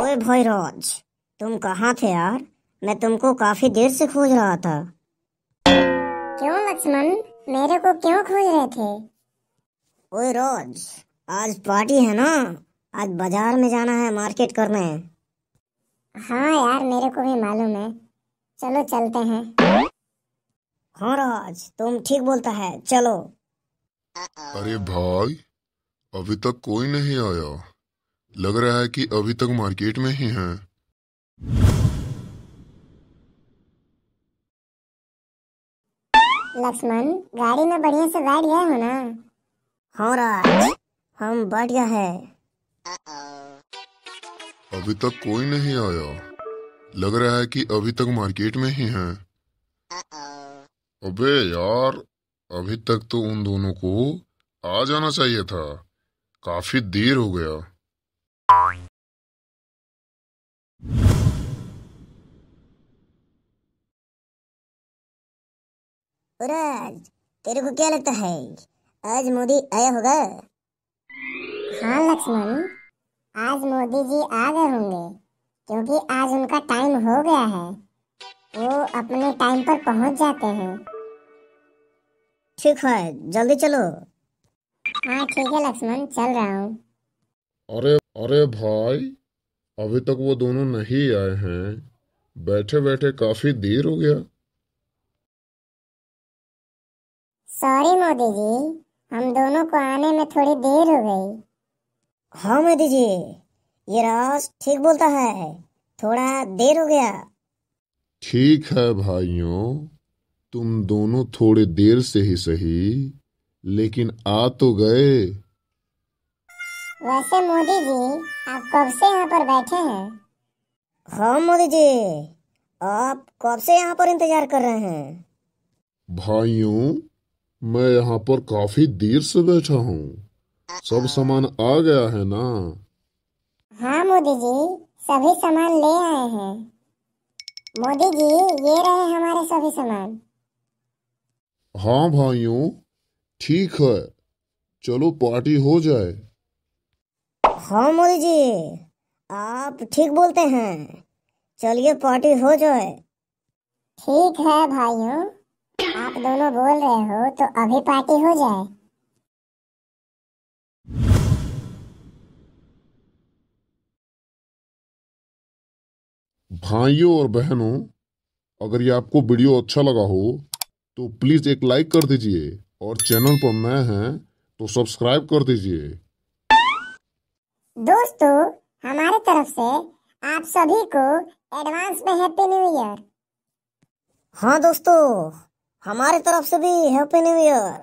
ओए भाई राज तुम कहाँ थे यार मैं तुमको काफी देर से खोज रहा था क्यों लक्ष्मण मेरे को क्यों खोज रहे थे ओए राज आज पार्टी है ना आज बाजार में जाना है मार्केट करने हाँ यार मेरे को भी मालूम है चलो चलते हैं हाँ राज तुम ठीक बोलता है चलो अरे भाई अभी तक कोई नहीं आया लग रहा है कि अभी तक मार्केट में ही हैं। लक्ष्मण गाड़ी में बढ़िया से बैठ गए हो ना हो रहा हम बैठ गए हैं अभी तक कोई नहीं आया लग रहा है कि अभी तक मार्केट में ही हैं। अबे यार अभी तक तो उन दोनों को आ जाना चाहिए था काफी देर हो गया पुराज तेरे को क्या लगता है आज मोदी आया होगा हाँ लक्ष्मण आज मोदी जी आ गए होंगे क्योंकि आज उनका टाइम हो गया है वो अपने टाइम पर पहुंच जाते हैं ठीक है जल्दी चलो हाँ ठीक है लक्ष्मण चल रहा हूँ अरे अरे भाई अभी तक वो दोनों नहीं आए हैं बैठे बैठे काफी देर हो गया सॉरी मोदी जी हम दोनों को आने में थोड़ी देर हो गई हाँ मोदी जी ये राज ठीक बोलता है थोड़ा देर हो गया ठीक है भाइयों तुम दोनों थोड़े देर से ही सही लेकिन आ तो गए वैसे मोदी जी आप कब से यहाँ पर बैठे हैं हाँ मोदी जी आप कब से यहाँ पर इंतजार कर रहे हैं भाइयों मैं यहाँ पर काफी देर से बैठा हूँ सब सामान आ गया है ना हाँ मोदी जी सभी सामान ले आए हैं मोदी जी ये रहे हमारे सभी सामान हाँ भाइयों ठीक है चलो पार्टी हो जाए हाँ मोदी जी आप ठीक बोलते हैं चलिए पार्टी हो जाए ठीक है भाइयों आप दोनों बोल रहे हो तो अभी पार्टी हो जाए भाइयों और बहनों अगर ये आपको वीडियो अच्छा लगा हो तो प्लीज़ एक लाइक कर दीजिए और चैनल पर नए हैं तो सब्सक्राइब कर दीजिए दोस्तों हमारे तरफ से आप सभी को एडवांस में हैप्पी न्यू ईयर हाँ दोस्तों हमारी तरफ से भी हैप्पी न्यू ईयर